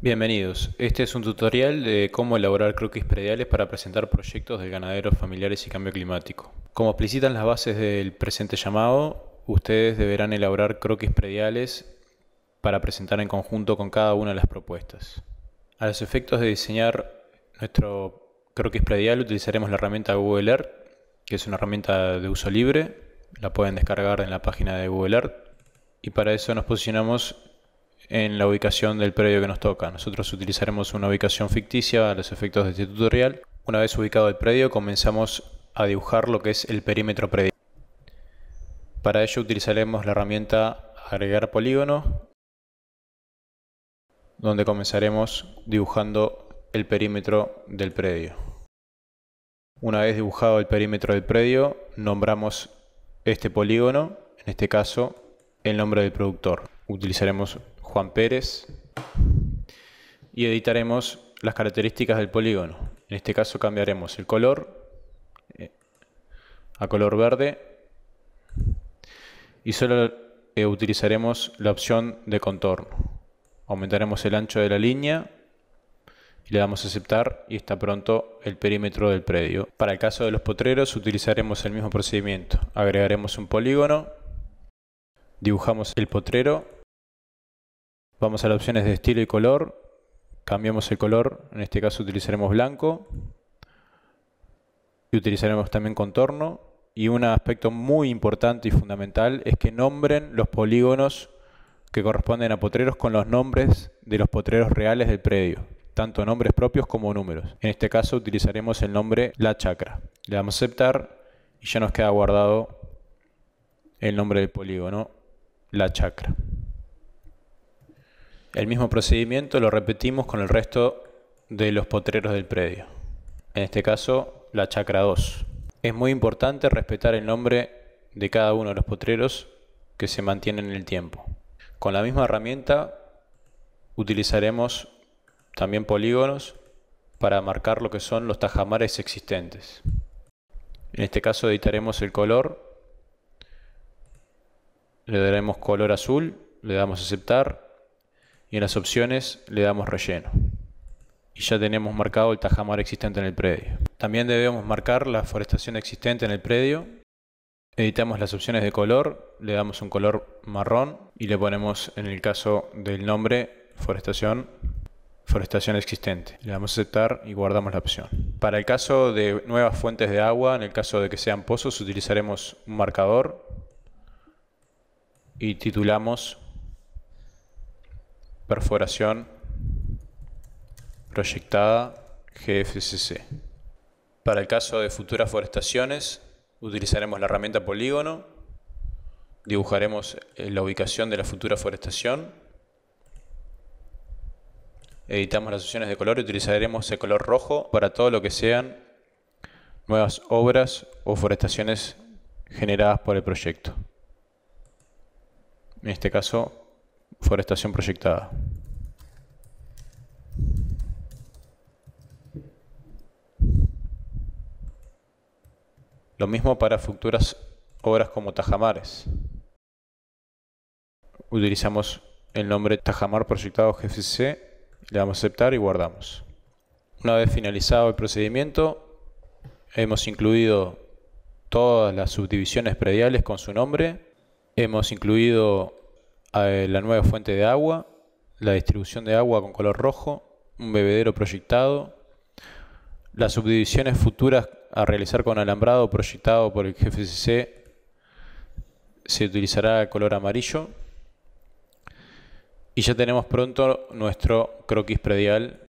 Bienvenidos. Este es un tutorial de cómo elaborar croquis prediales para presentar proyectos de ganaderos familiares y cambio climático. Como explicitan las bases del presente llamado, ustedes deberán elaborar croquis prediales para presentar en conjunto con cada una de las propuestas. A los efectos de diseñar nuestro croquis predial utilizaremos la herramienta Google Earth, que es una herramienta de uso libre, la pueden descargar en la página de Google Earth. Y para eso nos posicionamos en la ubicación del predio que nos toca. Nosotros utilizaremos una ubicación ficticia a los efectos de este tutorial. Una vez ubicado el predio comenzamos a dibujar lo que es el perímetro predio. Para ello utilizaremos la herramienta agregar polígono donde comenzaremos dibujando el perímetro del predio. Una vez dibujado el perímetro del predio nombramos este polígono, en este caso el nombre del productor. Utilizaremos y editaremos las características del polígono. En este caso cambiaremos el color eh, a color verde y solo eh, utilizaremos la opción de contorno. Aumentaremos el ancho de la línea y le damos a aceptar y está pronto el perímetro del predio. Para el caso de los potreros utilizaremos el mismo procedimiento. Agregaremos un polígono, dibujamos el potrero Vamos a las opciones de estilo y color. Cambiamos el color, en este caso utilizaremos blanco. Y utilizaremos también contorno. Y un aspecto muy importante y fundamental es que nombren los polígonos que corresponden a potreros con los nombres de los potreros reales del predio, tanto nombres propios como números. En este caso utilizaremos el nombre La Chacra. Le damos aceptar y ya nos queda guardado el nombre del polígono, La Chacra. El mismo procedimiento lo repetimos con el resto de los potreros del predio. En este caso, la chacra 2. Es muy importante respetar el nombre de cada uno de los potreros que se mantienen en el tiempo. Con la misma herramienta utilizaremos también polígonos para marcar lo que son los tajamares existentes. En este caso editaremos el color, le daremos color azul, le damos a aceptar y en las opciones le damos relleno. Y ya tenemos marcado el tajamar existente en el predio. También debemos marcar la forestación existente en el predio. Editamos las opciones de color, le damos un color marrón y le ponemos en el caso del nombre forestación forestación existente. Le damos aceptar y guardamos la opción. Para el caso de nuevas fuentes de agua, en el caso de que sean pozos, utilizaremos un marcador y titulamos perforación proyectada GFCC. Para el caso de futuras forestaciones, utilizaremos la herramienta polígono, dibujaremos eh, la ubicación de la futura forestación, editamos las opciones de color y utilizaremos el color rojo para todo lo que sean nuevas obras o forestaciones generadas por el proyecto. En este caso Forestación proyectada. Lo mismo para futuras obras como Tajamares. Utilizamos el nombre Tajamar Proyectado GFC, le damos a aceptar y guardamos. Una vez finalizado el procedimiento, hemos incluido todas las subdivisiones prediales con su nombre, hemos incluido eh, la nueva fuente de agua, la distribución de agua con color rojo, un bebedero proyectado, las subdivisiones futuras a realizar con alambrado proyectado por el GFCC se utilizará color amarillo y ya tenemos pronto nuestro croquis predial